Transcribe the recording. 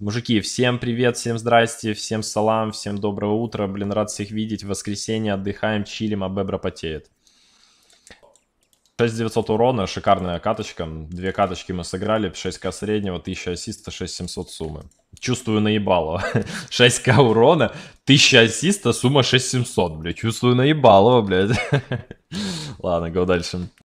Мужики, всем привет, всем здрасте, всем салам, всем доброго утра. Блин, рад всех видеть. В воскресенье отдыхаем, чилим, а бебра потеет. 6900 урона, шикарная каточка. Две каточки мы сыграли, 6к среднего, 1000 ассиста, 6700 суммы. Чувствую наебалово. 6к урона, 1000 ассиста, сумма 6700, бля. Чувствую наебалово, блядь. Ладно, го дальше.